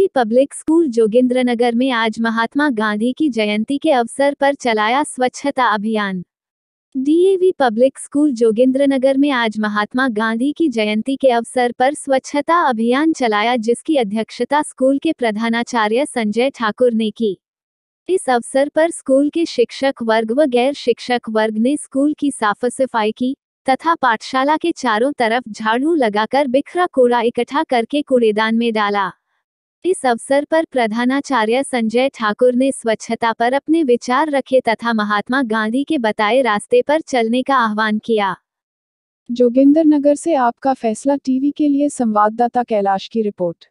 Nehru public school Jogindernagar में आज महात्मा गांधी की जयंती के अवसर पर चलाया स्वच्छता अभियान डीएवी पब्लिक स्कूल जोगिंद्रनगर में आज महात्मा गांधी की जयंती के अवसर पर स्वच्छता अभियान चलाया जिसकी अध्यक्षता स्कूल के प्रधानाचार्य संजय ठाकुर ने की इस अवसर पर स्कूल के शिक्षक वर्ग व गैर शिक्षक वर्ग ने स्कूल की साफ सफाई की तथा पाठशाला के चारों तरफ झाड़ू लगाकर बिखरा कूड़ा इकट्ठा करके कूड़ेदान में डाला इस अवसर पर प्रधानाचार्य संजय ठाकुर ने स्वच्छता पर अपने विचार रखे तथा महात्मा गांधी के बताए रास्ते पर चलने का आह्वान किया जोगिंदर नगर से आपका फैसला टीवी के लिए संवाददाता कैलाश की रिपोर्ट